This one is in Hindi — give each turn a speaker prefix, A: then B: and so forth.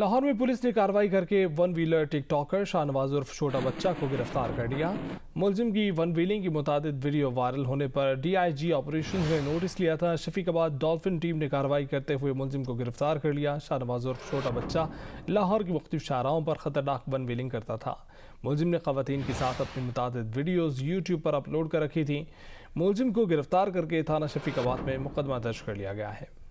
A: लाहौर में पुलिस ने कार्रवाई करके वन व्हीलर टिकटॉकर शाहनवाज उर्फ छोटा बच्चा को गिरफ्तार कर लिया मुलजिम की वन व्हीलिंग की मुताद वीडियो वायरल होने पर डीआईजी ऑपरेशन ने नोटिस लिया था शफीकाबाद डॉल्फिन टीम ने कार्रवाई करते हुए मुलजिम को गिरफ्तार कर लिया शाहनवाज उर्फ छोटा बच्चा लाहौर की मुख्तु शाहराहों पर खतरनाक वन व्हीलिंग करता था मुलजिम ने खातन के साथ अपनी मुताद वीडियोज़ यूट्यूब पर अपलोड कर रखी थी मुलजिम को गिरफ्तार करके थाना शफीकाबाद में मुकदमा दर्ज कर लिया गया है